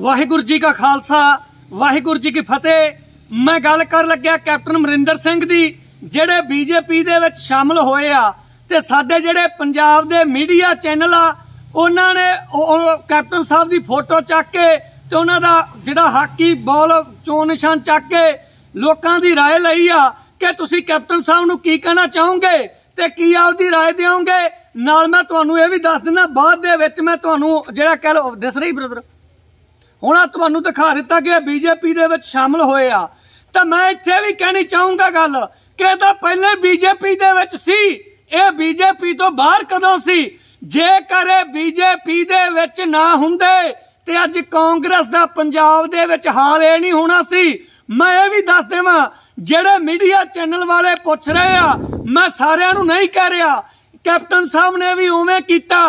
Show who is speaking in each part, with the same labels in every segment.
Speaker 1: ਵਾਹਿਗੁਰੂ ਜੀ ਕਾ ਖਾਲਸਾ ਵਾਹਿਗੁਰੂ ਜੀ ਕੀ ਫਤਿਹ ਮੈਂ ਗੱਲ ਕਰ ਲੱਗਿਆ ਕੈਪਟਨ ਮਰਿੰਦਰ ਸਿੰਘ ਦੀ ਜਿਹੜੇ ਬੀਜੇਪੀ ਦੇ ਵਿੱਚ ਸ਼ਾਮਲ ਹੋਏ ਆ ਤੇ ਸਾਡੇ ਜਿਹੜੇ ਪੰਜਾਬ ਦੇ ਮੀਡੀਆ ਚੈਨਲ ਆ ਉਹਨਾਂ ਨੇ ਕੈਪਟਨ ਸਾਹਿਬ ਦੀ ਫੋਟੋ ਚੱਕ ਕੇ ਤੇ ਉਹਨਾਂ ਦਾ ਜਿਹੜਾ ਹਾਕੀ ਬਾਲ ਚੋਂ ਨਿਸ਼ਾਨ ਚੱਕ ਕੇ ਲੋਕਾਂ ਦੀ رائے ਲਈ ਆ ਕਿ ਤੁਸੀਂ ਕੈਪਟਨ ਸਾਹਿਬ ਨੂੰ ਕੀ ਕਹਿਣਾ ਚਾਹੋਗੇ ਤੇ ਕੀ ਆਪਦੀ رائے ਦਿਓਗੇ ਨਾਲ ਮੈਂ ਤੁਹਾਨੂੰ ਇਹ ਵੀ ਦੱਸ ਦਿੰਦਾ ਬਾਅਦ ਦੇ ਵਿੱਚ ਮੈਂ ਤੁਹਾਨੂੰ ਜਿਹੜਾ ਕਹਿ ਲੋ ਦਿਸ ਰਹੀ ਬ੍ਰਦਰ ਹੁਣ ਆ ਤੁਹਾਨੂੰ ਦਿਖਾ ਦਿੱਤਾ ਕਿ ਬੀਜੇਪੀ ਦੇ ਵਿੱਚ ਸ਼ਾਮਲ ਹੋਏ ਆ ਤਾਂ ਮੈਂ ਇੱਥੇ ਵੀ ਕਹਿਣੀ ਚਾਹੂੰਗਾ ਗੱਲ ਕਿ ਇਹ ਤਾਂ ਪਹਿਲੇ ਬੀਜੇਪੀ ਦੇ ਵਿੱਚ ਸੀ ਇਹ ਬੀਜੇਪੀ ਤੋਂ ਬਾਹਰ ਕਦੋਂ ਸੀ ਜੇਕਰ ਇਹ ਬੀਜੇਪੀ ਦੇ ਵਿੱਚ ਨਾ ਹੁੰਦੇ ਤੇ ਅੱਜ ਕਾਂਗਰਸ ਦਾ ਪੰਜਾਬ ਦੇ ਵਿੱਚ ਹਾਲ ਇਹ ਨਹੀਂ ਹੋਣਾ ਸੀ ਮੈਂ ਇਹ ਵੀ ਦੱਸ ਦੇਵਾਂ ਜਿਹੜੇ ਮੀਡੀਆ ਚੈਨਲ ਵਾਲੇ ਪੁੱਛ ਰਹੇ ਆ ਮੈਂ ਸਾਰਿਆਂ ਨੂੰ ਨਹੀਂ ਕਹਿ ਰਿਹਾ ਕੈਪਟਨ ਸਾਹਿਬ ਨੇ ਵੀ ਉਵੇਂ ਕੀਤਾ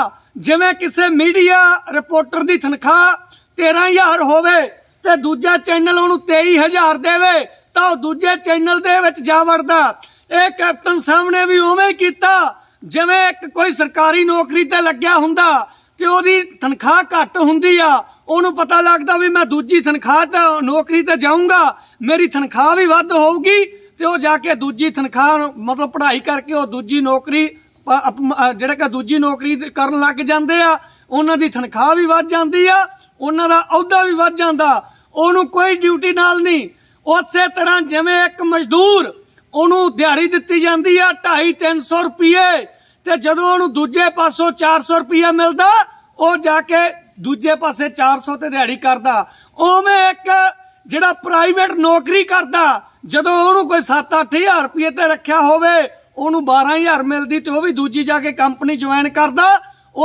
Speaker 1: ਜਿਵੇਂ ਕਿਸੇ ਮੀਡੀਆ ਰਿਪੋਰਟਰ ਦੀ ਤਨਖਾਹ 13000 ਹੋਵੇ ਤੇ ਦੂਜਾ ਚੈਨਲ ਉਹਨੂੰ 23000 ਦੇਵੇ ਤਾਂ ਉਹ ਦੂਜੇ ਚੈਨਲ ਦੇ ਵਿੱਚ ਜਾ ਵੜਦਾ ਇਹ ਕੈਪਟਨ ਸਾਹਮਣੇ ਵੀ ਉਵੇਂ ਕੀਤਾ ਜਿਵੇਂ ਇੱਕ ਕੋਈ ਸਰਕਾਰੀ ਨੌਕਰੀ ਤੇ ਲੱਗਿਆ ਹੁੰਦਾ ਤੇ ਉਹਦੀ ਤਨਖਾਹ ਘੱਟ ਹੁੰਦੀ ਆ ਉਹਨੂੰ ਪਤਾ ਲੱਗਦਾ ਵੀ ਮੈਂ ਦੂਜੀ ਤਨਖਾਹ ਤੇ ਨੌਕਰੀ ਤੇ ਜਾਊਂਗਾ ਮੇਰੀ ਤਨਖਾਹ ਵੀ ਵੱਧ ਹੋਊਗੀ ਤੇ ਉਹ ਜਾ ਕੇ ਦੂਜੀ ਤਨਖਾਹ ਮਤਲਬ ਪੜ੍ਹਾਈ ਕਰਕੇ ਉਹ ਦੂਜੀ ਨੌਕਰੀ ਜਿਹੜਾ ਕਿ ਦੂਜੀ ਨੌਕਰੀ ਕਰਨ ਲੱਗ ਜਾਂਦੇ ਆ ਉਹਨਾਂ ਦੀ ਤਨਖਾਹ ਵੀ ਵੱਧ ਜਾਂਦੀ ਆ ਉਹਨਾਂ ਦਾ ਅਹੁਦਾ ਵੀ ਵੱਧ ਜਾਂਦਾ ਉਹਨੂੰ ਕੋਈ ਡਿਊਟੀ ਨਾਲ ਨਹੀਂ ਉਸੇ ਤਰ੍ਹਾਂ ਜਿਵੇਂ ਇੱਕ ਮਜ਼ਦੂਰ ਉਹਨੂੰ ਦਿਹਾੜੀ ਦਿੱਤੀ ਜਾਂਦੀ ਆ 2.5 300 ਰੁਪਏ ਤੇ ਜਦੋਂ ਉਹਨੂੰ ਦੂਜੇ ਪਾਸੋਂ 400 ਰੁਪਏ ਮਿਲਦਾ ਉਹ ਜਾ ਕੇ ਦੂਜੇ ਪਾਸੇ 400 ਤੇ ਦਿਹਾੜੀ ਕਰਦਾ ਉਵੇਂ ਇੱਕ ਜਿਹੜਾ ਪ੍ਰਾਈਵੇਟ ਨੌਕਰੀ ਕਰਦਾ ਜਦੋਂ ਉਹਨੂੰ ਕੋਈ 7-8000 ਰੁਪਏ ਤੇ ਰੱਖਿਆ ਹੋਵੇ ਉਹਨੂੰ 12000 ਮਿਲਦੀ ਤੇ ਉਹ ਵੀ ਦੂਜੀ ਜਾ ਕੇ ਕੰਪਨੀ ਜੁਆਇਨ ਕਰਦਾ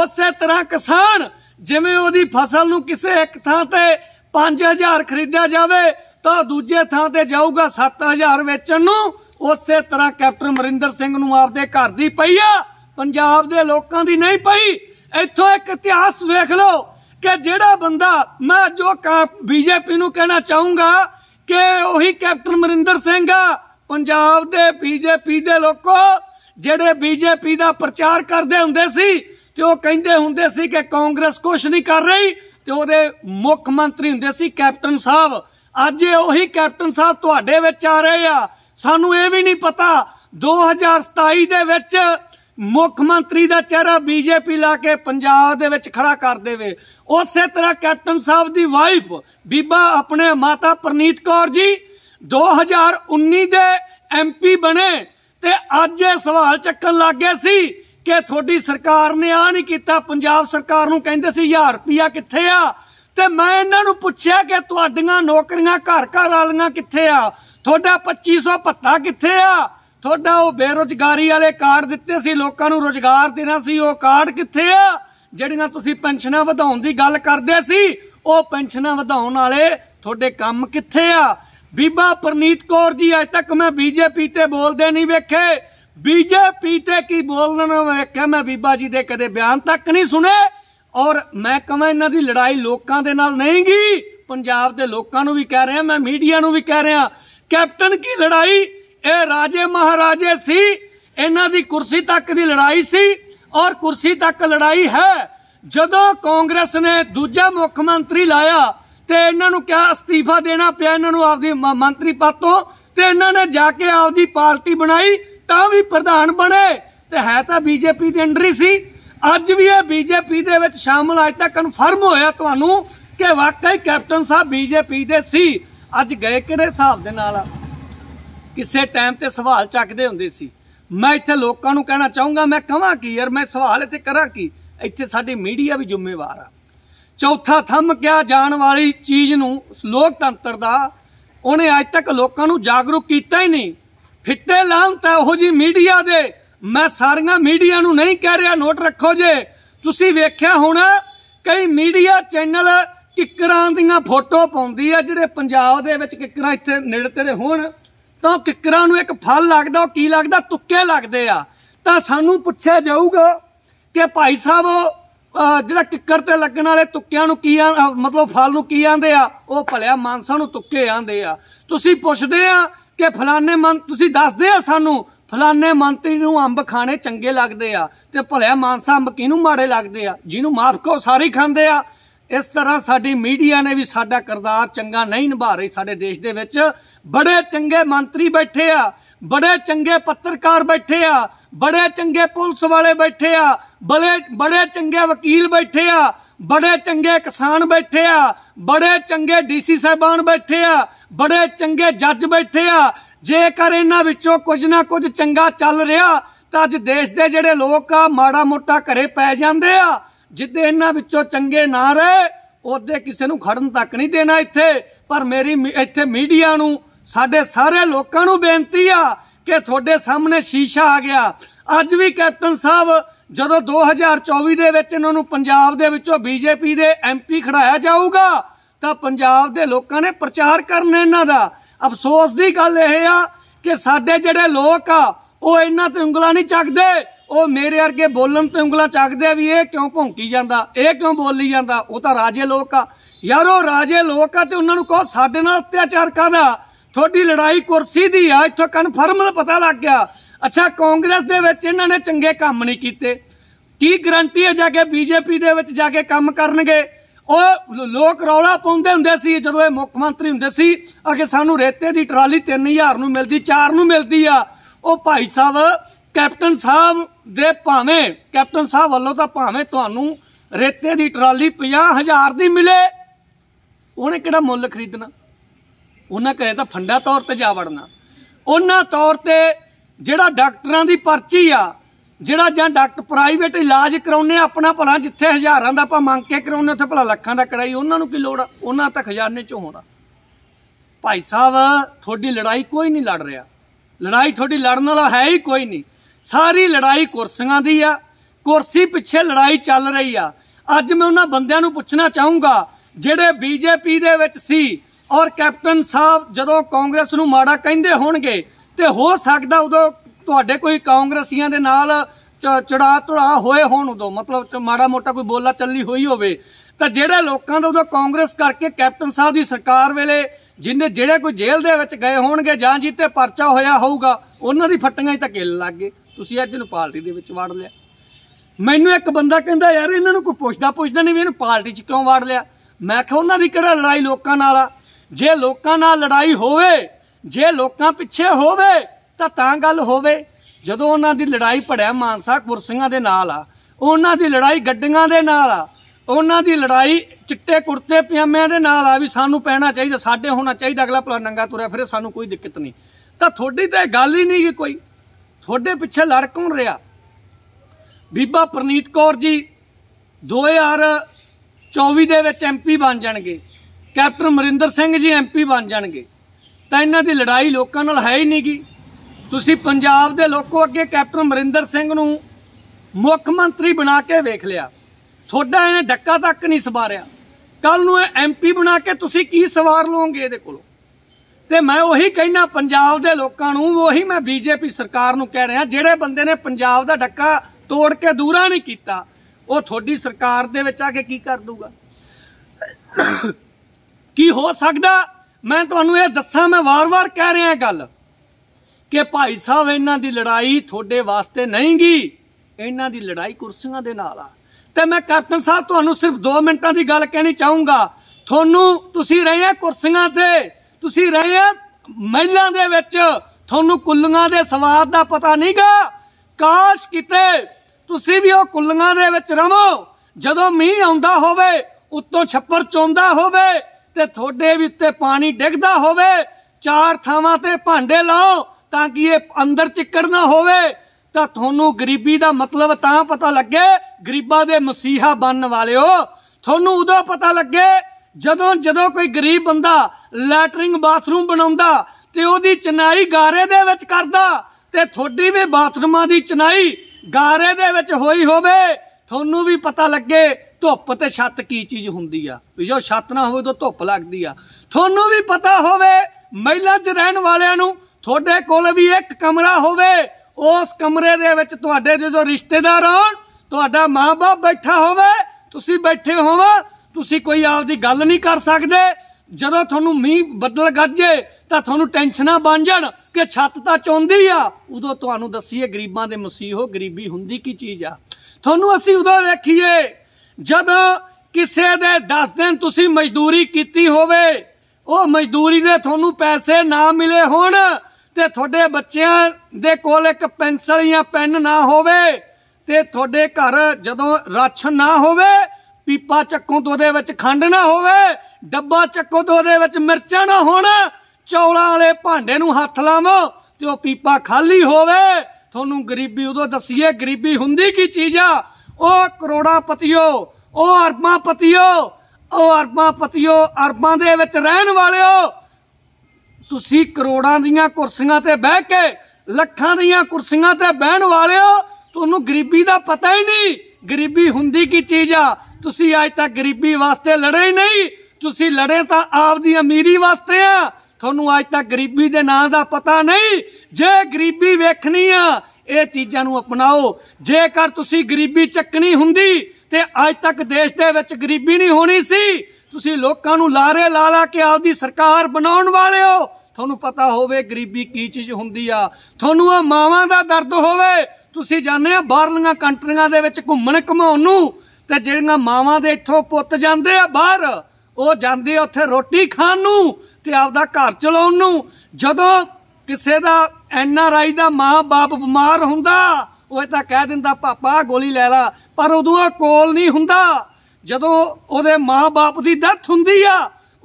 Speaker 1: ਉਸੇ ਤਰ੍ਹਾਂ ਕਿਸਾਨ ਜਿਵੇਂ ਉਹਦੀ ਫਸਲ ਨੂੰ ਕਿਸੇ ਇੱਕ ਥਾਂ ਤੇ 5000 ਖਰੀਦਿਆ ਜਾਵੇ ਤਾਂ ਦੂਜੇ ਥਾਂ ਤੇ ਜਾਊਗਾ 7000 ਵੇਚਣ ਨੂੰ ਉਸੇ ਤਰ੍ਹਾਂ ਕੈਪਟਨ ਮਰਿੰਦਰ ਸਿੰਘ ਨੂੰ ਆਪਦੇ ਘਰ ਦੀ ਪਈ ਆ ਪੰਜਾਬ ਦੇ ਲੋਕਾਂ ਦੀ ਨਹੀਂ ਪਈ ਇੱਥੋਂ ਇੱਕ ਇਤਿਹਾਸ ਵੇਖ ਲਓ ਕਿ ਜਿਹੜਾ ਬੰਦਾ ਮੈਂ ਜੋ ਬੀਜੇਪੀ ਨੂੰ ਕਹਿਣਾ ਚਾਹੂੰਗਾ ਕਿ ਉਹੀ ਕੈਪਟਨ ਮਰਿੰਦਰ ਸਿੰਘ ਆ ਪੰਜਾਬ ਦੇ ਬੀਜੇਪੀ ਦੇ ਲੋਕੋ ਜਿਹੜੇ ਬੀਜੇਪੀ ਦਾ ਪ੍ਰਚਾਰ ਕਰਦੇ ਹੁੰਦੇ ਸੀ ਤੇ ਉਹ ਕਹਿੰਦੇ ਹੁੰਦੇ ਸੀ ਕਿ ਕਾਂਗਰਸ ਕੁਝ ਨਹੀਂ ਕਰ ਰਹੀ ਤੇ ਉਹਦੇ ਮੁੱਖ ਮੰਤਰੀ ਹੁੰਦੇ ਸੀ ਕੈਪਟਨ ਸਾਹਿਬ ਅੱਜ ਇਹ ਉਹੀ ਕੈਪਟਨ ਸਾਹਿਬ ਤੁਹਾਡੇ ਵਿੱਚ ਆ ਰਹੇ ਆ ਸਾਨੂੰ ਇਹ ਵੀ ਨਹੀਂ ਪਤਾ 2027 ਦੇ ਵਿੱਚ ਮੁੱਖ ਮੰਤਰੀ ਦਾ ਚਿਹਰਾ ਬੀਜੇਪੀ ਲਾ ਕੇ ਪੰਜਾਬ ਦੇ ਵਿੱਚ ਖੜਾ ਕਰ ਦੇਵੇ ਉਸੇ ਤਰ੍ਹਾਂ ਕੈਪਟਨ ਸਾਹਿਬ ਦੀ ਵਾਈਫ ਬੀਬਾ ਆਪਣੇ ਮਾਤਾ ਪ੍ਰਨੀਤ ਕੌਰ ਜੀ 2019 ਦੇ ਐਮਪੀ ਬਣੇ ਤੇ ਅੱਜ ਇਹ ਸਵਾਲ ਚੱਕਣ ਲੱਗ ਗਏ ਸੀ ਕਿ ਤੁਹਾਡੀ ਸਰਕਾਰ ਨੇ ਆ ਨਹੀਂ ਕੀਤਾ ਪੰਜਾਬ ਸਰਕਾਰ ਨੂੰ ਕਹਿੰਦੇ ਸੀ 1000 ਰੁਪਇਆ ਕਿੱਥੇ ਆ ਤੇ ਮੈਂ ਇਹਨਾਂ ਨੂੰ ਪੁੱਛਿਆ ਕਿ ਤੁਹਾਡੀਆਂ ਨੌਕਰੀਆਂ ਘਰ ਘਰ ਵਾਲੀਆਂ ਕਿੱਥੇ ਆ ਤੁਹਾਡਾ 2500 ਭੱਤਾ ਕਿੱਥੇ ਆ ਤੁਹਾਡਾ ਉਹ ਬੇਰੋਜ਼ਗਾਰੀ ਵਾਲੇ ਕਾਰਡ ਦਿੱਤੇ ਸੀ ਲੋਕਾਂ ਨੂੰ ਰੋਜ਼ਗਾਰ ਦੇਣਾ ਸੀ ਉਹ ਕਾਰਡ ਕਿੱਥੇ ਆ ਜਿਹੜੀਆਂ ਤੁਸੀਂ ਪੈਨਸ਼ਨਾਂ ਵਧਾਉਣ ਦੀ ਗੱਲ ਕਰਦੇ ਸੀ ਉਹ ਪੈਨਸ਼ਨਾਂ ਵਧਾਉਣ ਵਾਲੇ ਤੁਹਾਡੇ ਕੰਮ ਕਿੱਥੇ ਆ ਬੀਬਾ ਪ੍ਰਨੀਤ ਕੌਰ ਜੀ ਅੱਜ ਤੱਕ ਮੈਂ ਬੀਜੇਪੀ ਤੇ ਬੋਲਦੇ ਨਹੀਂ ਵੇਖੇ ਬੀਜੇਪੀ ਤੇ ਕੀ ਬੋਲਣਾ ਵੇਖਿਆ ਮੈਂ ਬੀਬਾ ਜੀ ਦੇ ਕਦੇ ਬਿਆਨ ਤੱਕ ਨਹੀਂ ਸੁਨੇ ਔਰ ਮੈਂ ਕਹਾਂ ਇਹਨਾਂ ਦੀ ਲੜਾਈ ਲੋਕਾਂ ਦੇ ਨਾਲ ਨਹੀਂਗੀ ਪੰਜਾਬ ਦੇ ਲੋਕਾਂ ਨੂੰ ਵੀ ਕਹਿ ਰਿਹਾ ਮੈਂ ਮੀਡੀਆ ਨੂੰ ਵੀ ਕਹਿ ਰਿਹਾ ਕੈਪਟਨ ਕੀ ਲੜਾਈ ਇਹ ਰਾਜੇ ਮਹਾਰਾਜੇ ਸੀ ਇਹਨਾਂ ਦੀ ਕੁਰਸੀ ਤੱਕ ਦੀ ਲੜਾਈ ਸੀ ਔਰ ਕੁਰਸੀ ਤੱਕ ਲੜਾਈ ਹੈ ਜਦੋਂ ਕਾਂਗਰਸ ਨੇ ਦੂਜਾ ਮੁੱਖ ਮੰਤਰੀ ਲਾਇਆ ਤੇ ਇਹਨਾਂ ਨੂੰ ਕਿਹਾ ਅਸਤੀਫਾ ਦੇਣਾ ਪਿਆ ਇਹਨਾਂ ਨੂੰ ਆਪਦੀ ਮੰਤਰੀ ਪਦ ਤੋਂ ਤੇ ਇਹਨਾਂ ਨੇ ਜਾ ਕੇ ਆਪਦੀ ਪਾਰਟੀ ਬਣਾਈ ਤਾਂ ਵੀ ਪ੍ਰਧਾਨ ਬਣੇ ਤੇ ਹੈ ਤਾਂ ਬੀਜੇਪੀ ਦੇ ਅੰਡਰ ਹੀ ਸੀ ਅੱਜ ਵੀ ਇਹ ਬੀਜੇਪੀ ਦੇ ਵਿੱਚ ਸ਼ਾਮਲ ਅੱਜ ਤੱਕ ਕਨਫਰਮ ਹੋਇਆ ਤੁਹਾਨੂੰ ਕਿ ਵਾਕਈ ਕੈਪਟਨ ਸਾਹਿਬ ਬੀਜੇਪੀ ਦੇ ਸੀ ਅੱਜ ਗਏ ਕਿਹੜੇ ਹਿਸਾਬ ਦੇ ਨਾਲ ਕਿਸੇ ਟਾਈਮ ਤੇ ਸਵਾਲ ਚੱਕਦੇ ਹੁੰਦੇ ਸੀ ਮੈਂ ਇੱਥੇ ਲੋਕਾਂ ਨੂੰ ਕਹਿਣਾ ਚਾਹੂੰਗਾ ਮੈਂ ਕਹਾਂ ਕਿ ਯਾਰ ਮੈਂ ਸਵਾਲ ਇੱਥੇ ਕਰਾਂ ਕੀ ਇੱਥੇ ਸਾਡੀ ਮੀਡੀਆ ਵੀ ਜ਼ਿੰਮੇਵਾਰ ਆ ਚੌਥਾ ਥੰਮ ਕਿਹਾ ਜਾਣ ਵਾਲੀ ਚੀਜ਼ ਨੂੰ ਲੋਕਤੰਤਰ ਦਾ ਉਹਨੇ ਅੱਜ ਤੱਕ ਲੋਕਾਂ ਨੂੰ ਜਾਗਰੂਕ ਕੀਤਾ ਹੀ ਨਹੀਂ ਫਿੱਟੇ ਤਾਂ ਉਹ ਜੀ ਮੀਡੀਆ ਦੇ ਮੈਂ ਸਾਰੀਆਂ ਮੀਡੀਆ ਨੂੰ ਨਹੀਂ ਕਹਿ ਰਿਹਾ ਨੋਟ ਰੱਖੋ ਜੇ ਤੁਸੀਂ ਵੇਖਿਆ ਹੋਣਾ ਕਈ ਮੀਡੀਆ ਚੈਨਲ ਕਿੱਕਰਾਂ ਦੀਆਂ ਫੋਟੋ ਪਾਉਂਦੀ ਆ ਜਿਹੜੇ ਪੰਜਾਬ ਦੇ ਵਿੱਚ ਕਿੱਕਰਾਂ ਇੱਥੇ ਨੇੜੇ ਤੇਰੇ ਹੋਣ ਤਾਂ ਕਿੱਕਰਾਂ ਨੂੰ ਇੱਕ ਫਲ ਲੱਗਦਾ ਉਹ ਕੀ ਲੱਗਦਾ ਤੁੱਕੇ ਲੱਗਦੇ ਆ ਤਾਂ ਸਾਨੂੰ ਪੁੱਛਿਆ ਜਾਊਗਾ ਕਿ ਭਾਈ ਸਾਹਿਬ ਜਿਹੜਾ ਕਿੱਕਰ ਤੇ ਲੱਗਣ ਵਾਲੇ ਤੁੱਕਿਆਂ ਨੂੰ ਕੀ ਮਤਲਬ ਫਲ ਨੂੰ ਕੀ ਆਂਦੇ ਆ ਉਹ ਭਲਿਆ ਮਾਨਸਾ ਨੂੰ ਤੁੱਕੇ ਆਂਦੇ ਆ ਤੁਸੀਂ ਪੁੱਛਦੇ ਆ ਕਿ ਫਲਾਣੇ ਮੰਤ ਤੁਸੀਂ ਦੱਸਦੇ ਆ ਸਾਨੂੰ ਫਲਾਣੇ ਮੰਤਰੀ ਨੂੰ ਅੰਬ ਖਾਣੇ ਚੰਗੇ ਲੱਗਦੇ ਆ ਤੇ ਭਲਿਆ ਮਾਨਸਾ ਅੰਬ ਕਿਹਨੂੰ ਮਾੜੇ ਲੱਗਦੇ ਆ ਜਿਹਨੂੰ ਮਾਫ ਕਰੋ ਸਾਰੇ ਖਾਂਦੇ ਆ ਇਸ ਤਰ੍ਹਾਂ ਸਾਡੀ ਮੀਡੀਆ ਨੇ ਵੀ ਸਾਡਾ ਕਰਦਾਰ ਚੰਗਾ ਨਹੀਂ ਨਿਭਾ ਰਹੀ ਸਾਡੇ ਦੇਸ਼ ਦੇ ਵਿੱਚ ਬੜੇ ਚੰਗੇ ਮੰਤਰੀ ਬੈਠੇ ਆ ਬੜੇ ਚੰਗੇ ਪੱਤਰਕਾਰ ਬੈਠੇ ਆ ਬੜੇ ਚੰਗੇ ਪੁਲਿਸ ਵਾਲੇ ਬੈਠੇ ਆ ਬੜੇ ਬੜੇ ਚੰਗੇ ਵਕੀਲ ਬੈਠੇ ਆ ਬੜੇ ਚੰਗੇ ਕਿਸਾਨ ਬੈਠੇ ਆ ਬੜੇ ਚੰਗੇ ਡੀਸੀ ਸਾਹਿਬਾਨ ਬੈਠੇ ਆ ਬੜੇ ਚੰਗੇ ਜੱਜ ਬੈਠੇ ਆ ਜੇਕਰ ਇਹਨਾਂ ਵਿੱਚੋਂ ਕੁਝ ਨਾ ਕੁਝ ਚੰਗਾ ਚੱਲ ਰਿਹਾ ਤਾਂ ਅੱਜ ਦੇਸ਼ ਦੇ ਜਿਹੜੇ ਲੋਕ ਆ ਮਾੜਾ ਮੋਟਾ ਘਰੇ ਪੈ ਜਾਂਦੇ ਆ ਜਿੱਦੇ ਇਹਨਾਂ ਵਿੱਚੋਂ ਚੰਗੇ ਨਾ ਰਹੇ ਉਹਦੇ ਕਿਸੇ ਨੂੰ ਖੜਨ ਤੱਕ ਨਹੀਂ ਦੇਣਾ ਇੱਥੇ ਪਰ ਮੇਰੀ ਇੱਥੇ ਮੀਡੀਆ ਨੂੰ ਸਾਡੇ ਸਾਰੇ ਲੋਕਾਂ ਨੂੰ ਬੇਨਤੀ ਆ ਕਿ ਤੁਹਾਡੇ ਸਾਹਮਣੇ ਸ਼ੀਸ਼ਾ ਆ ਗਿਆ ਅੱਜ ਵੀ ਕੈਪਟਨ ਸਾਹਿਬ ਜਦੋਂ 2024 ਦੇ ਵਿੱਚ ਇਹਨਾਂ ਨੂੰ ਪੰਜਾਬ ਦੇ ਵਿੱਚੋਂ ਬੀਜੇਪੀ ਦੇ ਐਮਪੀ ਖੜਾਇਆ ਜਾਊਗਾ ਤਾਂ ਪੰਜਾਬ ਦੇ ਲੋਕਾਂ ਨੇ ਪ੍ਰਚਾਰ ਕਰਨਾ ਇਹਨਾਂ ਦਾ ਅਫਸੋਸ ਦੀ ਗੱਲ ਇਹ ਆ ਕਿ ਸਾਡੇ ਜਿਹੜੇ ਲੋਕ ਆ ਉਹ ਇਹਨਾਂ ਤੇ ਉਂਗਲਾਂ ਨਹੀਂ ਚੱਕਦੇ ਉਹ ਮੇਰੇ ਵਰਗੇ ਬੋਲਣ ਤੇ ਉਂਗਲਾਂ ਚੱਕਦੇ ਵੀ ਇਹ ਕਿਉਂ ਭੌਂਕੀ ਜਾਂਦਾ ਇਹ ਕਿਉਂ ਬੋਲੀ ਜਾਂਦਾ ਉਹ ਤਾਂ ਰਾਜੇ ਲੋਕ ਆ ਯਾਰ ਉਹ ਰਾਜੇ ਲੋਕ ਆ ਤੇ ਉਹਨਾਂ ਨੂੰ ਕਹੋ ਸਾਡੇ ਨਾਲ ਅਤਿਆਚਾਰ ਕਰਦਾ ਥੋੜੀ ਲੜਾਈ ਕੁਰਸੀ ਦੀ ਆ ਇੱਥੋਂ ਕਨਫਰਮ ਪਤਾ ਲੱਗ ਗਿਆ ਅੱਛਾ ਕਾਂਗਰਸ ਦੇ ਵਿੱਚ ਇਹਨਾਂ ਨੇ ਚੰਗੇ ਕੰਮ ਨਹੀਂ ਕੀਤੇ ਕੀ ਗਰੰਟੀ ਹੈ ਜਾ ਕੇ ਬੀਜੇਪੀ ਦੇ ਵਿੱਚ ਜਾ ਕੇ ਕੰਮ ਕਰਨਗੇ ਉਹ ਲੋਕ ਰੌਲਾ ਪਾਉਂਦੇ ਹੁੰਦੇ ਸੀ ਜਦੋਂ ਇਹ ਮੁੱਖ ਮੰਤਰੀ ਹੁੰਦੇ ਸੀ ਅਗੇ ਸਾਨੂੰ ਰੇਤੇ ਦੀ ਟਰਾਲੀ 3000 ਨੂੰ ਮਿਲਦੀ 4 ਨੂੰ ਮਿਲਦੀ ਆ ਉਹ ਭਾਈ ਸਾਹਿਬ ਕੈਪਟਨ ਸਾਹਿਬ ਦੇ ਭਾਵੇਂ ਕੈਪਟਨ ਸਾਹਿਬ ਵੱਲੋਂ ਤਾਂ ਭਾਵੇਂ ਤੁਹਾਨੂੰ ਰੇਤੇ ਦੀ ਟਰਾਲੀ 50000 ਦੀ ਮਿਲੇ ਉਹਨੇ ਕਿਹੜਾ ਮੁੱਲ ਖਰੀਦਣਾ ਉਹਨਾਂ ਕਹੇ ਤਾਂ ਫੰਡਾ ਤੌਰ ਤੇ ਜਾ ਵੜਨਾ ਉਹਨਾਂ ਤੌਰ ਤੇ ਜਿਹੜਾ ਡਾਕਟਰਾਂ ਦੀ ਪਰਚੀ ਆ ਜਿਹੜਾ ਜਾਂ ਡਾਕਟਰ ਪ੍ਰਾਈਵੇਟ ਇਲਾਜ ਕਰਾਉਨੇ ਆਪਣਾ ਭਲਾ ਜਿੱਥੇ ਹਜ਼ਾਰਾਂ ਦਾ ਆਪਾਂ ਮੰਗ ਕੇ ਕਰਾਉਨੇ ਉੱਥੇ ਭਲਾ ਲੱਖਾਂ ਦਾ ਕਰਾਈ ਉਹਨਾਂ ਨੂੰ ਕੀ ਲੋੜ ਉਹਨਾਂ ਤੱਕ ਖਜ਼ਾਨੇ ਚੋਂ ਹੋਣਾ ਭਾਈ ਸਾਹਿਬ ਤੁਹਾਡੀ ਲੜਾਈ ਕੋਈ ਨਹੀਂ ਲੜ ਰਿਹਾ ਲੜਾਈ ਤੁਹਾਡੀ ਲੜਨ ਵਾਲਾ ਹੈ ਹੀ ਕੋਈ ਨਹੀਂ ਸਾਰੀ ਲੜਾਈ ਕੁਰਸੀਆਂ ਦੀ ਆ ਕੁਰਸੀ ਪਿੱਛੇ ਲੜਾਈ ਚੱਲ ਰਹੀ ਆ ਅੱਜ ਮੈਂ ਉਹਨਾਂ ਬੰਦਿਆਂ ਨੂੰ ਪੁੱਛਣਾ ਚਾਹੂੰਗਾ ਜਿਹੜੇ ਬੀਜੇਪੀ ਦੇ ਵਿੱਚ ਸੀ ਔਰ ਕੈਪਟਨ ਸਾਹਿਬ ਜਦੋਂ ਕਾਂਗਰਸ ਨੂੰ ਮਾੜਾ ਕਹਿੰਦੇ ਹੋਣਗੇ ਤੇ ਹੋ ਸਕਦਾ ਉਦੋਂ ਤੁਹਾਡੇ ਕੋਈ ਕਾਂਗਰਸੀਆਂ ਦੇ ਨਾਲ ਚੜਾ ਤੜਾ ਹੋਏ ਹੋਣ ਉਦੋਂ ਮਤਲਬ ਮਾੜਾ ਮੋਟਾ ਕੋਈ ਬੋਲਾ ਚੱਲੀ ਹੋਈ ਹੋਵੇ ਤਾਂ ਜਿਹੜੇ ਲੋਕਾਂ ਦਾ ਉਦੋਂ ਕਾਂਗਰਸ ਕਰਕੇ ਕੈਪਟਨ ਸਾਹਿਬ ਦੀ ਸਰਕਾਰ ਵੇਲੇ ਜਿੰਨੇ ਜਿਹੜੇ ਕੋਈ ਜੇਲ੍ਹ ਦੇ ਵਿੱਚ ਗਏ ਹੋਣਗੇ ਜਾਂ ਜਿੱਤੇ ਪਰਚਾ ਹੋਇਆ ਹੋਊਗਾ ਉਹਨਾਂ ਦੀ ਫੱਟੀਆਂ ਹੀ ਕਿੱਲ ਲੱਗ ਗਏ ਤੁਸੀਂ ਅੱਜ ਨੂੰ ਪਾਰਟੀ ਦੇ ਵਿੱਚ ਵਾੜ ਲਿਆ ਮੈਨੂੰ ਇੱਕ ਬੰਦਾ ਕਹਿੰਦਾ ਯਾਰ ਇਹਨਾਂ ਨੂੰ ਕੋਈ ਪੁੱਛਦਾ ਪੁੱਛਦਾ ਨਹੀਂ ਵੀ ਇਹਨੂੰ ਪਾਰਟੀ 'ਚ ਕਿਉਂ ਵਾੜ ਲਿਆ ਮੈਂ ਕਿਹਾ ਉਹਨਾਂ ਦੀ ਕਿਹੜਾ ਲੜਾਈ ਲੋਕਾਂ ਨਾਲ ਆ ਜੇ ਲੋਕਾਂ ਨਾਲ ਲੜਾਈ ਹੋਵੇ ਜੇ ਲੋਕਾਂ ਪਿੱਛੇ ਹੋਵੇ ਤਾਂ ਤਾਂ ਗੱਲ ਹੋਵੇ ਜਦੋਂ ਉਹਨਾਂ ਦੀ ਲੜਾਈ ਭੜਿਆ ਮਾਨਸਾ ਕੁਰਸੀਆਂ ਦੇ ਨਾਲ ਆ ਉਹਨਾਂ ਦੀ ਲੜਾਈ ਗੱਡੀਆਂ ਦੇ ਨਾਲ ਆ ਉਹਨਾਂ ਦੀ ਲੜਾਈ ਚਿੱਟੇ ਕੁਰਤੇ ਪਜਾਮਿਆਂ ਦੇ ਨਾਲ ਆ ਵੀ ਸਾਨੂੰ ਪਹਿਣਾ ਚਾਹੀਦਾ ਸਾਡੇ ਹੋਣਾ ਚਾਹੀਦਾ ਅਗਲਾ ਪਲਾ ਨੰਗਾ ਤੁਰਿਆ ਫਿਰ ਸਾਨੂੰ ਕੋਈ ਦਿੱਕਤ ਨਹੀਂ ਤਾਂ ਤੁਹਾਡੀ ਤਾਂ ਗੱਲ ਹੀ ਨਹੀਂ ਕੋਈ ਤੁਹਾਡੇ ਪਿੱਛੇ ਲੜ ਕੌਣ ਰਿਹਾ ਬੀਬਾ ਪ੍ਰਨੀਤ ਕੌਰ ਜੀ 2024 ਦੇ ਵਿੱਚ ਐਮਪੀ ਬਣ ਜਾਣਗੇ ਕੈਪਟਨ ਮਰਿੰਦਰ ਸਿੰਘ ਜੀ ਐਮਪੀ ਬਣ ਜਾਣਗੇ ਤਾਂ ਇਹਨਾਂ ਦੀ ਲੜਾਈ ਲੋਕਾਂ ਨਾਲ ਹੈ ਹੀ ਨਹੀਂਗੀ ਤੁਸੀਂ ਪੰਜਾਬ ਦੇ ਲੋਕੋ ਅੱਗੇ ਕੈਪਟਨ ਅਮਰਿੰਦਰ ਸਿੰਘ ਨੂੰ ਮੁੱਖ ਮੰਤਰੀ ਬਣਾ ਕੇ ਵੇਖ ਲਿਆ ਤੁਹਾਡਾ ਇਹਨੇ ਡੱਕਾ ਤੱਕ ਨਹੀਂ ਸਵਾਰਿਆ ਕੱਲ ਨੂੰ ਇਹ ਐਮਪੀ ਬਣਾ ਕੇ ਤੁਸੀਂ ਕੀ ਸਵਾਰ ਲਓਗੇ ਇਹਦੇ ਕੋਲੋਂ ਤੇ ਮੈਂ ਉਹੀ ਕਹਿਣਾ ਪੰਜਾਬ ਦੇ ਲੋਕਾਂ ਨੂੰ ਉਹੀ ਮੈਂ ਬੀਜੇਪੀ ਸਰਕਾਰ ਨੂੰ ਕਹਿ ਰਿਹਾ ਜਿਹੜੇ ਬੰਦੇ ਨੇ ਪੰਜਾਬ ਦਾ ਡੱਕਾ ਤੋੜ ਕੇ ਦੂਰਾ ਨਹੀਂ ਕੀਤਾ ਉਹ ਤੁਹਾਡੀ ਸਰਕਾਰ ਦੇ ਵਿੱਚ ਆ ਕੇ ਕੀ ਕਰ ਦੂਗਾ ਕੀ ਹੋ ਸਕਦਾ ਮੈਂ ਤੁਹਾਨੂੰ ਇਹ ਦੱਸਾਂ ਮੈਂ ਵਾਰ-ਵਾਰ ਕਹਿ ਰਿਹਾ ਇਹ ਗੱਲ ਕਿ ਭਾਈ ਸਾਹਿਬ ਇਹਨਾਂ ਦੀ ਲੜਾਈ ਤੁਹਾਡੇ ਵਾਸਤੇ ਨਹੀਂਗੀ ਇਹਨਾਂ ਦੀ ਲੜਾਈ ਕੁਰਸੀਆਂ ਦੇ ਨਾਲ ਆ ਤੇ ਮੈਂ ਕੈਪਟਨ ਸਾਹਿਬ ਤੁਹਾਨੂੰ ਸਿਰਫ 2 ਮਿੰਟਾਂ ਦੀ ਗੱਲ ਕਹਿਣੀ ਚਾਹੂੰਗਾ ਤੁਹਾਨੂੰ ਤੁਸੀਂ ਰਹੇ ਆ ਕੁਰਸੀਆਂ ਤੇ ਤੁਸੀਂ ਰਹੇ ਆ ਮਹਿਲਾਂ ਦੇ ਵਿੱਚ ਤੁਹਾਨੂੰ ਕੁੱਲੀਆਂ ਦੇ ਸਵਾਦ ਦਾ ਪਤਾ ਨਹੀਂਗਾ ਕਾਸ਼ ਕਿਤੇ ਤੁਸੀਂ ਵੀ ਉਹ ਕੁੱਲੀਆਂ ਦੇ ਵਿੱਚ ਰਹੋ ਜਦੋਂ ਮੀਂਹ ਆਉਂਦਾ ਹੋਵੇ ਉੱਤੋਂ ਛੱਪਰ ਚੋਂਦਾ ਹੋਵੇ ਤੇ ਤੁਹਾਡੇ ਵੀ ਉੱਤੇ ਪਾਣੀ ਡਿੱਗਦਾ ਹੋਵੇ ਚਾਰ ਥਾਵਾਂ ਤੇ ਭਾਂਡੇ ਲਾਓ ਤਾਂ ਕਿ ਇਹ ਅੰਦਰ ਚਿੱਕੜ ਨਾ ਹੋਵੇ ਤਾਂ ਤੁਹਾਨੂੰ ਗਰੀਬੀ ਦਾ ਮਤਲਬ ਤਾਂ ਪਤਾ ਲੱਗੇ ਗਰੀਬਾਂ ਦੇ ਮਸੀਹਾ ਬਣਨ ਵਾਲਿਓ ਤੁਹਾਨੂੰ ਉਦੋਂ ਪਤਾ ਲੱਗੇ ਜਦੋਂ ਜਦੋਂ ਕੋਈ ਗਰੀਬ ਬੰਦਾ ਲੈਟਰਿੰਗ ਬਾਥਰੂਮ ਬਣਾਉਂਦਾ ਤੇ ਉਹਦੀ ਚਨਾਈ ਗਾਰੇ ਦੇ ਵਿੱਚ ਕਰਦਾ ਤੇ ਤੁਹਾਡੀ ਵੀ ਬਾਥਰੂਮਾਂ ਦੀ ਚਨਾਈ ਗਾਰੇ ਦੇ ਵਿੱਚ ਹੋਈ ਹੋਵੇ ਤੁਹਾਨੂੰ ਵੀ ਪਤਾ ਲੱਗੇ ਧੁੱਪ ਤੇ ਛੱਤ ਕੀ ਚੀਜ਼ ਹੁੰਦੀ ਆ ਵੀ ਜੋ ਛੱਤ ਨਾ ਹੋਵੇ ਤਾਂ ਧੁੱਪ ਲੱਗਦੀ ਆ ਤੁਹਾਨੂੰ ਵੀ ਪਤਾ ਹੋਵੇ ਮਹਿਲਾ 'ਚ ਰਹਿਣ ਵਾਲਿਆਂ ਨੂੰ ਤੁਹਾਡੇ ਕੋਲ ਵੀ ਇੱਕ ਕਮਰਾ ਹੋਵੇ ਉਸ ਕਮਰੇ ਦੇ ਵਿੱਚ ਤੁਹਾਡੇ ਜਿਹੜੇ ਰਿਸ਼ਤੇਦਾਰ ਆਉਣ ਤੁਹਾਡਾ ਮਾਪੇ ਬੈਠਾ ਹੋਵੇ ਤੁਸੀਂ ਬੈਠੇ ਹੋਵੋ ਤੁਸੀਂ ਕੋਈ ਆਪਦੀ ਗੱਲ ਨਹੀਂ ਕਰ ਸਕਦੇ ਜਦੋਂ ਤੁਹਾਨੂੰ ਮੀਂਹ ਬੱਦਲ ਗੱਜੇ ਤਾਂ ਤੁਹਾਨੂੰ ਟੈਨਸ਼ਨਾਂ ਬਣ ਜਾਣ ਕਿ ਛੱਤ ਤਾਂ ਚੋਂਦੀ ਆ ਉਦੋਂ ਤੁਹਾਨੂੰ ਦੱਸੀਏ ਗਰੀਬਾਂ ਦੇ ਮਸੀਹੋ ਗਰੀਬੀ ਹੁੰਦੀ ਕੀ ਚੀਜ਼ ਆ ਤੁਹਾਨੂੰ ਅਸੀਂ ਉਦੋਂ ਵੇਖੀਏ ਜਦੋਂ ਕਿਸੇ ਦੇ 10 ਦਿਨ ਤੁਸੀਂ ਮਜ਼ਦੂਰੀ ਕੀਤੀ ਹੋਵੇ ਉਹ ਮਜ਼ਦੂਰੀ ਨੇ ਤੁਹਾਨੂੰ ਪੈਸੇ ਨਾ ਮਿਲੇ ਹੋਣ ਤੇ ਤੁਹਾਡੇ ਬੱਚਿਆਂ ਦੇ ਕੋਲ ਇੱਕ ਪੈਨਸਲ ਜਾਂ ਪੈਨ ਨਾ ਹੋਵੇ ਤੇ ਤੁਹਾਡੇ ਘਰ ਜਦੋਂ ਰੱਛ ਨਾ ਹੋਵੇ ਪੀਪਾ ਚੱਕੋ ਤੋਂ ਉਹਦੇ ਵਿੱਚ ਖੰਡ ਨਾ ਹੋਵੇ ਡੱਬਾ ਚੱਕੋ ਤੋਂ ਉਹਦੇ ਵਿੱਚ ਮਿਰਚਾਂ ਨਾ ਹੋਣ ਚੌਲਾਂ ਵਾਲੇ ਭਾਂਡੇ ਨੂੰ ਹੱਥ ਲਾਵੋ ਤੇ ਉਹ ਪੀਪਾ ਖਾਲੀ ਹੋਵੇ ਤੁਹਾਨੂੰ ਗਰੀਬੀ ਉਦੋਂ ਦਸੀਏ ਗਰੀਬੀ ਹੁੰਦੀ ਕੀ ਚੀਜ਼ ਆ ਉਹ ਪਤੀਓ ਉਹ ਪਤੀਓ ਉਹ ਅਰਬਾਂ ਪਤੀਓ ਅਰਬਾਂ ਦੇ ਵਿੱਚ ਰਹਿਣ ਵਾਲਿਓ ਤੁਸੀਂ ਕਰੋੜਾਂ ਦੀਆਂ ਕੁਰਸੀਆਂ ਤੇ ਬਹਿ ਕੇ ਲੱਖਾਂ ਦੀਆਂ ਕੁਰਸੀਆਂ ਤੇ ਬਹਿਣ ਵਾਲਿਓ ਤੁਹਾਨੂੰ ਗਰੀਬੀ ਦਾ ਪਤਾ ਹੀ ਨਹੀਂ ਗਰੀਬੀ ਹੁੰਦੀ ਕੀ ਚੀਜ਼ ਆ ਤੁਸੀਂ ਅੱਜ ਤੱਕ ਗਰੀਬੀ ਵਾਸਤੇ ਲੜੇ ਹੀ ਨਹੀਂ ਤੁਸੀਂ ਲੜੇ ਤਾਂ ਆਪ ਦੀ ਅਮੀਰੀ ਵਾਸਤੇ ਆ ਤੁਹਾਨੂੰ ਅੱਜ ਤੱਕ ਗਰੀਬੀ ਦੇ ਨਾਂ ਦਾ ਪਤਾ ਨਹੀਂ ਜੇ ਗਰੀਬੀ ਵੇਖਣੀ ਆ ਇਹ ਚੀਜ਼ਾਂ ਨੂੰ ਅਪਣਾਓ ਜੇਕਰ ਤੁਸੀਂ ਗਰੀਬੀ ਚੱਕਣੀ ਹੁੰਦੀ ਤੇ ਅੱਜ ਤੱਕ ਦੇਸ਼ ਦੇ ਵਿੱਚ ਗਰੀਬੀ ਨਹੀਂ ਹੋਣੀ ਸੀ ਤੁਸੀਂ ਲੋਕਾਂ ਨੂੰ ਲਾਰੇ ਲਾ ਲਾ ਕੇ ਆਪਦੀ ਸਰਕਾਰ ਬਣਾਉਣ ਵਾਲੇ ਹੋ ਤੁਹਾਨੂੰ ਪਤਾ ਹੋਵੇ ਗਰੀਬੀ ਕੀ ਚੀਜ਼ ਹੁੰਦੀ ਆ ਤੁਹਾਨੂੰ ਆ ਮਾਵਾਂ ਦਾ ਦਰਦ ਹੋਵੇ ਤੁਸੀਂ ਜਾਣਦੇ ਆ ਬਾਹਰਲੀਆਂ ਕੰਟਰੀਆਂ ਦੇ ਵਿੱਚ ਘੁੰਮਣ ਘਮਾਉਣ ਨੂੰ ਤੇ ਜਿਹੜੀਆਂ ਮਾਵਾਂ ਦੇ ਇੱਥੋਂ ਪੁੱਤ ਜਾਂਦੇ ਆ ਬਾਹਰ ਉਹ ਜਾਂਦੇ ਆ ਉੱਥੇ ਰੋਟੀ ਖਾਣ ਨੂੰ ਤੇ ਆਪਦਾ ਘਰ ਚਲਾਉਣ ਨੂੰ ਜਦੋਂ ਕਿਸੇ ਦਾ ਐਨ ਆਰ ਆਈ ਦਾ ਮਾਂ-ਬਾਪ ਬਿਮਾਰ ਹੁੰਦਾ ਉਹ ਤਾਂ ਕਹਿ ਦਿੰਦਾ ਪਾਪਾ ਗੋਲੀ ਲੈ ਲੈ ਪਰ ਉਦੋਂ ਆ ਕੋਲ ਨਹੀਂ ਹੁੰਦਾ ਜਦੋਂ ਉਹਦੇ ਮਾਪੇ ਦੀ ਡੈਥ ਹੁੰਦੀ ਆ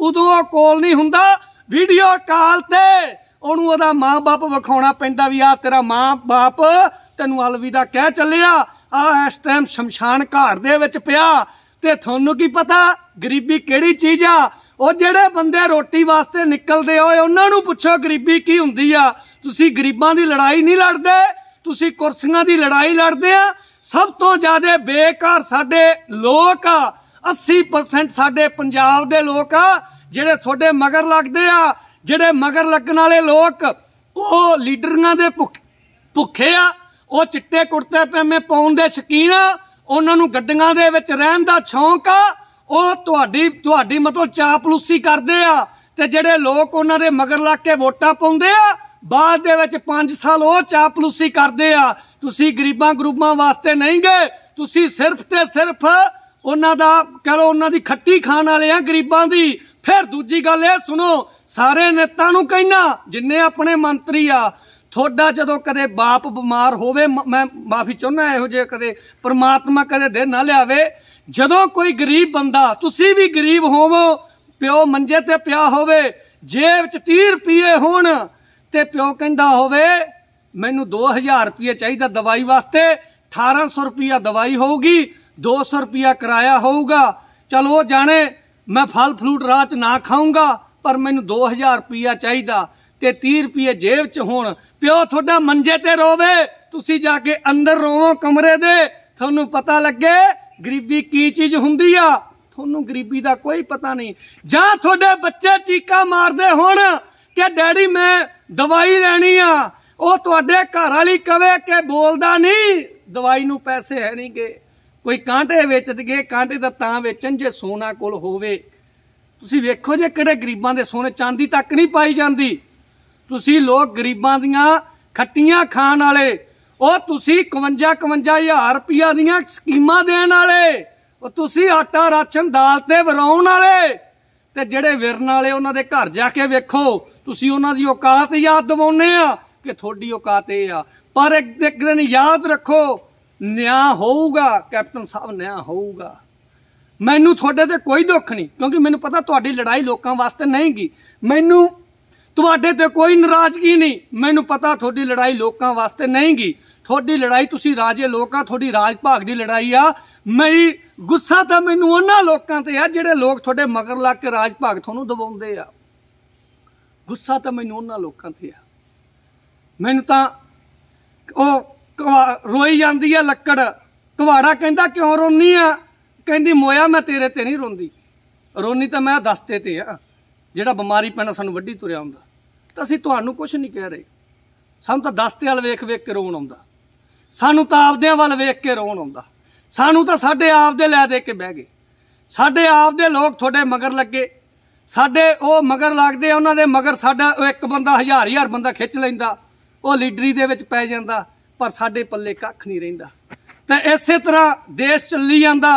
Speaker 1: ਉਦੋਂ ਉਹ ਕੋਲ ਨਹੀਂ ਹੁੰਦਾ ਵੀਡੀਓ ਕਾਲ ਤੇ ਉਹਨੂੰ ਉਹਦਾ ਮਾਪੇ ਵਿਖਾਉਣਾ ਪੈਂਦਾ ਵੀ ਆ ਤੇਰਾ ਮਾਪੇ ਤੈਨੂੰ ਅਲਵਿਦਾ ਕਹਿ ਚੱਲਿਆ ਆ ਇਸ ਟਾਈਮ ਸ਼ਮਸ਼ਾਨ ਘਾਟ ਦੇ ਵਿੱਚ ਪਿਆ ਤੇ ਤੁਹਾਨੂੰ ਕੀ ਪਤਾ ਗਰੀਬੀ ਕਿਹੜੀ ਚੀਜ਼ ਆ ਉਹ ਜਿਹੜੇ ਬੰਦੇ ਰੋਟੀ ਵਾਸਤੇ ਨਿਕਲਦੇ ਹੋਏ ਉਹਨਾਂ ਨੂੰ ਪੁੱਛੋ ਗਰੀਬੀ ਕੀ ਹੁੰਦੀ ਆ ਤੁਸੀਂ ਗਰੀਬਾਂ ਦੀ ਲੜਾਈ ਨਹੀਂ ਲੜਦੇ ਤੁਸੀਂ ਕੁਰਸੀਆਂ ਦੀ ਲੜਾਈ ਲੜਦੇ ਆ ਸਭ ਤੋਂ ਜ਼ਿਆਦਾ ਬੇਕਾਰ ਸਾਡੇ ਲੋਕ ਆ 80% ਸਾਡੇ ਪੰਜਾਬ ਦੇ ਲੋਕ ਆ ਜਿਹੜੇ ਤੁਹਾਡੇ ਮਗਰ ਲੱਗਦੇ ਆ ਜਿਹੜੇ ਮਗਰ ਲੱਗਣ ਵਾਲੇ ਲੋਕ ਉਹ ਲੀਡਰਾਂ ਦੇ ਭੁੱਖੇ ਆ ਉਹ ਚਿੱਟੇ ਕੁੜਤੇ ਪਹਿਮੇ ਪਾਉਣ ਦੇ ਸ਼ਕੀਨ ਆ ਉਹਨਾਂ ਨੂੰ ਗੱਡੀਆਂ ਦੇ ਵਿੱਚ ਰਹਿਣ ਦਾ ਸ਼ੌਂਕ ਆ ਉਹ ਤੁਹਾਡੀ ਤੁਹਾਡੀ ਮਤਲਬ ਚਾਪਲੂਸੀ ਕਰਦੇ ਆ ਤੇ ਜਿਹੜੇ ਲੋਕ ਉਹਨਾਂ ਦੇ ਮਗਰ ਲੱਗ ਕੇ ਵੋਟਾਂ ਪਾਉਂਦੇ ਆ ਬਾਅਦ ਦੇ ਵਿੱਚ 5 ਸਾਲ ਉਹ ਚਾਪਲੂਸੀ ਕਰਦੇ ਆ ਤੁਸੀਂ ਗਰੀਬਾਂ ਗਰੂਪਾਂ ਵਾਸਤੇ ਨਹੀਂ ਗਏ ਤੁਸੀਂ ਸਿਰਫ ਤੇ ਸਿਰਫ ਉਹਨਾਂ ਦਾ ਕਹ ਲੋ ਉਹਨਾਂ ਦੀ ਖੱਟੀ ਖਾਣ ਵਾਲੇ ਆ ਗਰੀਬਾਂ ਦੀ ਫਿਰ ਦੂਜੀ ਗੱਲ ਇਹ ਸੁਣੋ ਸਾਰੇ ਨੇਤਾ ਨੂੰ ਕਹਿਣਾ ਜਿੰਨੇ ਆਪਣੇ ਮੰਤਰੀ ਆ ਥੋੜਾ ਜਦੋਂ ਕਦੇ ਬਾਪ ਬਿਮਾਰ ਹੋਵੇ ਮੈਂ ਮਾਫੀ ਚਾਹੁੰਦਾ ਇਹੋ ਜਿਹਾ ਕਦੇ ਪ੍ਰਮਾਤਮਾ ਕਦੇ ਦੇ ਨਾ ਲਿਆਵੇ ਜਦੋਂ ਕੋਈ ਗਰੀਬ ਬੰਦਾ ਤੁਸੀਂ ਵੀ ਗਰੀਬ ਹੋਵੋ ਪਿਓ ਮੰਜੇ ਤੇ ਪਿਆ ਹੋਵੇ ਜੇਬ 'ਚ 30 ਰੁਪਏ ਹੋਣ ਤੇ ਪਿਓ ਕਹਿੰਦਾ ਹੋਵੇ ਮੈਨੂੰ 2000 ਰੁਪਏ ਚਾਹੀਦਾ ਦਵਾਈ ਵਾਸਤੇ 1800 ਰੁਪਿਆ ਦਵਾਈ ਹੋਊਗੀ 200 ਰੁਪਿਆ ਕਿਰਾਇਆ ਹੋਊਗਾ ਚਲੋ ਜਾਣੇ ਮੈਂ ਫਲ ਫਲੂਟ ਰਾਤ ਨਾ ਖਾਊਂਗਾ ਪਰ ਮੈਨੂੰ 2000 ਰੁਪਿਆ ਚਾਹੀਦਾ ਤੇ 30 ਰੁਪਏ ਜੇਬ 'ਚ ਹੋਣ ਪਿਓ ਤੁਹਾਡਾ ਮੰਜੇ ਤੇ ਰੋਵੇ ਤੁਸੀਂ ਜਾ ਕੇ ਅੰਦਰ ਰੋਵੋ ਕਮਰੇ ਦੇ ਤੁਹਾਨੂੰ ਪਤਾ ਲੱਗੇ ਗਰੀਬੀ ਕੀ ਚੀਜ਼ ਹੁੰਦੀ ਆ ਤੁਹਾਨੂੰ ਗਰੀਬੀ ਦਾ ਕੋਈ ਪਤਾ ਨਹੀਂ ਜਾਂ ਤੁਹਾਡੇ ਬੱਚੇ ਚੀਕਾ ਮਾਰਦੇ ਹੋਣ ਕਿ ਡੈਡੀ ਮੈਂ ਦਵਾਈ ਲੈਣੀ ਆ ਉਹ ਤੁਹਾਡੇ ਘਰ ਵਾਲੀ ਕਵੇ ਕਿ ਬੋਲਦਾ ਨਹੀਂ ਦਵਾਈ ਨੂੰ ਪੈਸੇ ਹੈ ਨਹੀਂਗੇ ਕੋਈ ਕਾਂਟੇ ਵੇਚਦਗੇ ਕਾਂਟੇ ਦਾ ਤਾਂ ਵੇਚਣ ਜੇ ਸੋਨਾ ਕੋਲ ਹੋਵੇ ਤੁਸੀਂ ਵੇਖੋ ਜੇ ਕਿਹੜੇ ਗਰੀਬਾਂ ਦੇ ਸੋਨੇ ਚਾਂਦੀ ਤੱਕ ਨਹੀਂ ਪਾਈ ਜਾਂਦੀ ਤੁਸੀਂ ਲੋਕ ਗਰੀਬਾਂ ਦੀਆਂ ਖੱਟੀਆਂ ਖਾਣ ਵਾਲੇ ਉਹ ਤੁਸੀਂ 51 51000 ਰੁਪਿਆ ਦੀਆਂ ਸਕੀਮਾਂ ਦੇਣ ਵਾਲੇ ਉਹ ਤੁਸੀਂ ਆਟਾ ਰਾਸ਼ਨ ਦਾਲ ਤੇ ਵਰਾਉਣ ਵਾਲੇ ਤੇ ਜਿਹੜੇ ਵਿਰਨ ਵਾਲੇ ਉਹਨਾਂ ਦੇ ਘਰ ਜਾ ਕੇ ਵੇਖੋ ਤੁਸੀਂ ਉਹਨਾਂ ਦੀ ਔਕਾਤ ਯਾਦ ਦਿਵਾਉਨੇ ਆ ਕਿ ਤੁਹਾਡੀ ਔਕਾਤ ਇਹ ਆ ਪਰ ਇੱਕ ਦਿਨ ਯਾਦ ਰੱਖੋ ਨਿਆਂ ਹੋਊਗਾ ਕੈਪਟਨ ਸਾਹਿਬ ਨਿਆਂ ਹੋਊਗਾ ਮੈਨੂੰ ਤੁਹਾਡੇ ਤੇ ਕੋਈ ਦੁੱਖ ਨਹੀਂ ਕਿਉਂਕਿ ਮੈਨੂੰ ਪਤਾ ਤੁਹਾਡੀ ਲੜਾਈ ਲੋਕਾਂ ਵਾਸਤੇ ਨਹੀਂ ਗਈ ਮੈਨੂੰ ਤੁਹਾਡੇ ਤੇ ਕੋਈ ਨਾਰਾਜ਼ਗੀ ਨਹੀਂ ਮੈਨੂੰ ਪਤਾ ਤੁਹਾਡੀ ਲੜਾਈ ਲੋਕਾਂ ਵਾਸਤੇ ਨਹੀਂ ਗਈ ਤੁਹਾਡੀ ਲੜਾਈ ਤੁਸੀਂ ਰਾਜੇ ਲੋਕਾਂ ਤੁਹਾਡੀ ਰਾਜ ਭਾਗ ਦੀ ਲੜਾਈ ਆ ਮੇਰੀ ਗੁੱਸਾ ਤਾਂ ਮੈਨੂੰ ਉਹਨਾਂ ਲੋਕਾਂ ਤੇ ਆ ਜਿਹੜੇ ਲੋਕ ਤੁਹਾਡੇ ਮਗਰ ਲੱਗ ਕੇ ਰਾਜ ਭਾਗ ਤੁਹਾਨੂੰ ਦਬਾਉਂਦੇ ਆ ਗੁੱਸਾ ਤਾਂ ਮੈਨੂੰ ਉਹਨਾਂ ਲੋਕਾਂ ਤੇ ਆ ਮੈਨੂੰ ਤਾਂ ਉਹ ਰੋਈ ਜਾਂਦੀ ਆ ਲੱਕੜ ਕੁਵਾੜਾ ਕਹਿੰਦਾ ਕਿਉਂ ਰੋਨੀ ਆ ਕਹਿੰਦੀ ਮੋਇਆ ਮੈਂ ਤੇਰੇ ਤੇ ਨਹੀਂ ਰੋਂਦੀ ਰੋਨੀ ਤਾਂ ਮੈਂ ਦਸਤੇ ਤੇ ਆ ਜਿਹੜਾ ਬਿਮਾਰੀ ਪੈਣਾ ਸਾਨੂੰ ਵੱਡੀ ਤੁਰਿਆ ਹੁੰਦਾ ਤਾਂ ਅਸੀਂ ਤੁਹਾਨੂੰ ਕੁਝ ਨਹੀਂ ਕਹਿ ਰਹੇ ਸਾਨੂੰ ਤਾਂ ਦਸਤੇ ਵਾਲ ਵੇਖ ਵੇਖ ਕੇ ਰੋਣ ਆਉਂਦਾ ਸਾਨੂੰ ਤਾਂ ਆਪਦਿਆਂ ਵੱਲ ਵੇਖ ਕੇ ਰੋਣ ਆਉਂਦਾ ਸਾਨੂੰ ਤਾਂ ਸਾਡੇ ਆਪ ਦੇ ਲੈ ਦੇ ਕੇ ਬਹਿ ਗਏ ਸਾਡੇ ਆਪ ਦੇ ਲੋਕ ਤੁਹਾਡੇ ਮਗਰ ਲੱਗੇ ਸਾਡੇ ਉਹ ਮਗਰ ਲੱਗਦੇ ਉਹਨਾਂ ਦੇ ਮਗਰ ਸਾਡਾ ਇੱਕ ਬੰਦਾ ਹਜ਼ਾਰ ਹਜ਼ਾਰ ਬੰਦਾ ਖਿੱਚ ਲੈਂਦਾ ਉਹ ਲੀਡਰੀ ਦੇ ਵਿੱਚ ਪੈ ਜਾਂਦਾ ਪਰ ਸਾਡੇ ਪੱਲੇ ਕੱਖ ਨਹੀਂ ਰਹਿੰਦਾ ਤੇ ਇਸੇ ਤਰ੍ਹਾਂ ਦੇਸ਼ ਚੱਲੀ ਜਾਂਦਾ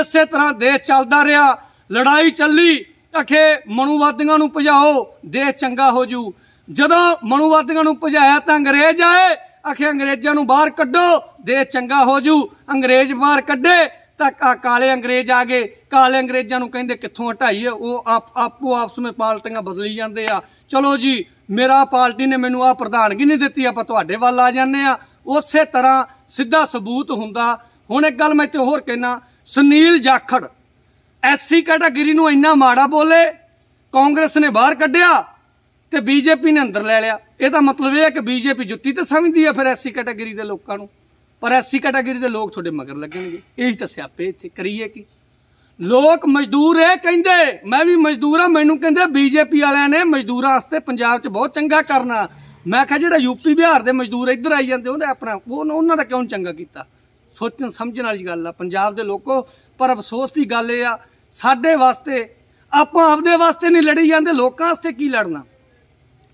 Speaker 1: ਇਸੇ ਤਰ੍ਹਾਂ ਦੇਸ਼ ਚੱਲਦਾ ਰਿਹਾ ਲੜਾਈ ਚੱਲੀ ਅਖੇ ਮਨੂਵਾਦੀਆਂ ਨੂੰ ਭਜਾਓ ਦੇਸ਼ ਚੰਗਾ ਹੋ ਜੂ ਜਦੋਂ ਮਨੂਵਾਦੀਆਂ ਨੂੰ ਭਜਾਇਆ ਤਾਂ ਅੰਗਰੇਜ਼ ਆਏ ਅਖੇ ਅੰਗਰੇਜ਼ਾਂ ਨੂੰ ਬਾਹਰ ਕੱਢੋ ਦੇਸ਼ ਚੰਗਾ ਹੋ ਜੂ ਅੰਗਰੇਜ਼ ਬਾਹਰ ਕੱਢੇ ਤਾਂ ਕਾਲੇ ਅੰਗਰੇਜ਼ ਆ ਗਏ ਕਾਲੇ ਅੰਗਰੇਜ਼ਾਂ ਨੂੰ ਕਹਿੰਦੇ ਕਿੱਥੋਂ ਹਟਾਈਏ ਉਹ ਆਪੋ ਆਪਸ ਵਿੱਚ ਪਾਲਟੀਆਂ ਬਦਲੀ ਜਾਂਦੇ ਆ ਚਲੋ ਜੀ ਮੇਰਾ ਪਾਰਟੀ ਨੇ ਮੈਨੂੰ ਆ ਪ੍ਰਧਾਨਗੀ ਨਹੀਂ ਦਿੱਤੀ ਆਪਾਂ ਤੁਹਾਡੇ ਵੱਲ ਆ ਜਾਂਦੇ ਆ ਉਸੇ ਤਰ੍ਹਾਂ ਸਿੱਧਾ ਸਬੂਤ ਹੁੰਦਾ ਹੁਣ ਇੱਕ ਗੱਲ ਮੈਂ ਤੇ ਹੋਰ ਕਹਿਣਾ ਸੁਨੀਲ ਜਾਖੜ ਐਸਸੀ ਕੈਟਾਗਰੀ ਨੂੰ ਇੰਨਾ ਮਾੜਾ ਬੋਲੇ ਕਾਂਗਰਸ ਨੇ ਬਾਹਰ ਕੱਢਿਆ ਤੇ ਬੀਜੇਪੀ ਨੇ ਅੰਦਰ ਲੈ ਲਿਆ ਇਹਦਾ ਮਤਲਬ ਇਹ ਹੈ ਕਿ ਬੀਜੇਪੀ ਜੁੱਤੀ ਤੇ ਸਮਝਦੀ ਆ ਫਿਰ ਐਸਸੀ ਕੈਟਾਗਰੀ ਦੇ ਲੋਕਾਂ ਨੂੰ ਪਰ ਐਸਸੀ ਕੈਟਾਗਰੀ ਦੇ ਲੋਕ ਤੁਹਾਡੇ ਮਗਰ ਲੱਗਣਗੇ ਇਹੀ ਤਾਂ ਸਿਆਪੇ ਇੱਥੇ ਕਰੀਏ ਕੀ ਲੋਕ ਮਜ਼ਦੂਰ ਇਹ ਕਹਿੰਦੇ ਮੈਂ ਵੀ ਮਜ਼ਦੂਰ ਆ ਮੈਨੂੰ ਕਹਿੰਦੇ ਬੀਜੇਪੀ ਵਾਲਿਆਂ ਨੇ ਮਜ਼ਦੂਰਾਂ ਵਾਸਤੇ ਪੰਜਾਬ 'ਚ ਬਹੁਤ ਚੰਗਾ ਕਰਨਾ ਮੈਂ ਕਿਹਾ ਜਿਹੜਾ ਯੂਪੀ ਬਿਹਾਰ ਦੇ ਮਜ਼ਦੂਰ ਇੱਧਰ ਆਈ ਜਾਂਦੇ ਉਹਨੇ ਆਪਣਾ ਉਹਨਾਂ ਦਾ ਕਿਉਂ ਚੰਗਾ ਕੀਤਾ ਸੋਚਣ ਸਮਝਣ ਵਾਲੀ ਗੱਲ ਆ ਪੰਜਾਬ ਦੇ ਲੋਕੋ ਪਰ ਅਫਸੋਸ ਦੀ ਗੱਲ ਇਹ ਆ ਸਾਡੇ ਵਾਸਤੇ ਆਪਾਂ ਆਪਦੇ ਵਾਸਤੇ ਨਹੀਂ ਲੜੀ ਜਾਂਦੇ ਲੋਕਾਂ ਵਾਸਤੇ ਕੀ ਲੜਨਾ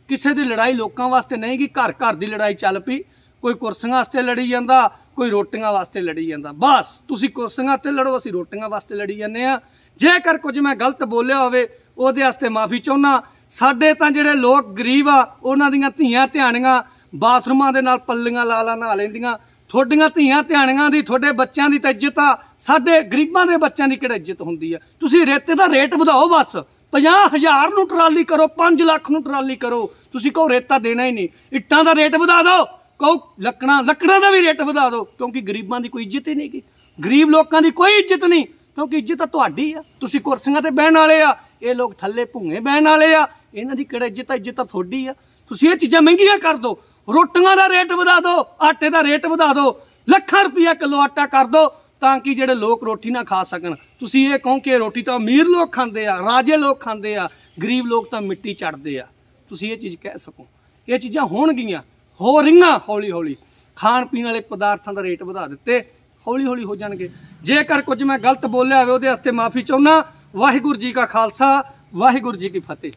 Speaker 1: ਕਿਸੇ ਦੀ ਲੜਾਈ ਲੋਕਾਂ ਵਾਸਤੇ ਨਹੀਂ ਕਿ ਘਰ ਘਰ ਦੀ ਲੜਾਈ ਚੱਲ ਪਈ ਕੋਈ ਕੁਰਸੀਆਂ ਵਾਸਤੇ ਲੜੀ ਜਾਂਦਾ ਕੋਈ ਰੋਟੀਆਂ ਵਾਸਤੇ ਲੜੀ ਜਾਂਦਾ ਬਸ ਤੁਸੀਂ ਕੁਰਸੀਆਂ ਤੇ ਲੜੋ ਅਸੀਂ ਰੋਟੀਆਂ ਵਾਸਤੇ ਲੜੀ ਜਾਂਦੇ ਆ ਜੇਕਰ ਕੁਝ ਮੈਂ ਗਲਤ ਬੋਲਿਆ ਹੋਵੇ ਉਹਦੇ ਵਾਸਤੇ ਮਾਫੀ ਚਾਹੁੰਨਾ ਸਾਡੇ ਤਾਂ ਜਿਹੜੇ ਲੋਕ ਗਰੀਬ ਆ ਉਹਨਾਂ ਦੀਆਂ ਧੀਆਂ ਧਿਆਣੀਆਂ ਬਾਥਰੂਮਾਂ ਦੇ ਨਾਲ ਪੱਲੀਆਂ ਲਾ ਲਾ ਨਹਾ ਲੈਂਦੀਆਂ ਤੁਹਾਡੀਆਂ ਧੀਆਂ ਧਿਆਣੀਆਂ ਦੀ ਤੁਹਾਡੇ ਬੱਚਿਆਂ ਦੀ ਤਾਂ ਇੱਜ਼ਤ ਆ ਸਾਡੇ ਗਰੀਬਾਂ ਦੇ ਬੱਚਿਆਂ ਦੀ ਕਿਹੜਾ ਇੱਜ਼ਤ ਹੁੰਦੀ ਆ ਤੁਸੀਂ ਰੇਤੇ ਦਾ ਰੇਟ ਵਧਾਓ ਬਸ 50000 ਨੂੰ ਟਰਾਲੀ ਕਰੋ 5 ਲੱਖ ਨੂੰ ਟਰਾਲੀ ਕਰੋ ਤੁਸੀਂ ਕਹੋ ਰੇਤਾ ਦੇਣਾ ਹੀ ਨਹੀਂ ਇੱਟਾਂ ਦਾ ਰੇਟ ਵਧਾ ਦਿਓ ਕਹੋ ਲੱਕੜਾਂ ਲੱਕੜਾਂ ਦਾ ਵੀ ਰੇਟ ਵਧਾ ਦਿਓ ਕਿਉਂਕਿ ਗਰੀਬਾਂ ਦੀ ਕੋਈ ਇੱਜ਼ਤ ਹੀ ਨਹੀਂ ਗਈ ਗਰੀਬ ਲੋਕਾਂ ਦੀ ਕੋਈ ਇੱਜ਼ਤ ਨਹੀਂ ਕਿਉਂਕਿ ਇੱਜ਼ਤ ਤਾਂ ਤੁਹਾਡੀ ਆ ਤੁਸੀਂ ਕੁਰਸੀਆਂ ਤੇ ਬਹਿਣ ਵਾਲੇ ਆ ਇਹ ਲੋਕ ਥੱਲੇ ਭੁੰਗੇ ਬਹਿਣ ਵਾਲੇ ਆ ਇਹਨਾਂ ਦੀ ਕਿਹੜੀ ਇੱਜ਼ਤ ਆ ਇੱਜ਼ਤ ਤਾਂ ਤੁਹਾਡੀ ਆ ਤੁਸੀਂ ਇਹ ਚੀਜ਼ਾਂ ਮਹਿੰਗੀਆਂ ਕਰ ਦਿਓ ਰੋਟੀਆਂ ਦਾ ਰੇਟ ਵਧਾ ਦਿਓ ਆਟੇ ਦਾ ਰੇਟ ਵਧਾ ਦਿਓ ਲੱਖਾਂ ਰੁਪਈਆ ਕਿਲੋ ਆਟਾ ਕਰ ਦਿਓ ਤਾਂ ਕਿ ਜਿਹੜੇ ਲੋਕ ਰੋਟੀ ਨਾ ਖਾ ਸਕਣ ਤੁਸੀਂ ਇਹ ਕਹੋ ਕਿ ਰੋਟੀ ਤਾਂ ਅਮੀਰ ਲੋਕ ਖਾਂਦੇ ਆ ਰਾਜੇ ਲੋਕ ਖਾਂਦੇ ਆ ਗਰੀਬ ਲੋਕ ਤਾਂ ਮਿੱਟੀ ਚੜਦੇ ਆ ਤੁਸੀਂ ਇਹ ਚੀਜ਼ ਕਹਿ ਸਕੋ ਇਹ ਚੀਜ਼ਾਂ ਹੋਣਗੀਆਂ ਹੋ ਰਿੰਗਾ ਹੌਲੀ ਹੌਲੀ ਖਾਣ ਪੀਣ ਵਾਲੇ ਪਦਾਰਥਾਂ ਦਾ ਰੇਟ ਵਧਾ ਦਿੱਤੇ ਹੌਲੀ ਹੌਲੀ ਹੋ ਜਾਣਗੇ ਜੇਕਰ ਕੁਝ ਮੈਂ ਗਲਤ ਬੋਲਿਆ ਹੋਵੇ ਉਹਦੇ ਵਾਸਤੇ ਮਾਫੀ ਚਾਹੁੰਦਾ ਵਾਹਿਗੁਰੂ ਜੀ ਕਾ ਖਾਲਸਾ ਵਾਹਿਗੁਰੂ ਜੀ ਕੀ ਫਤਿਹ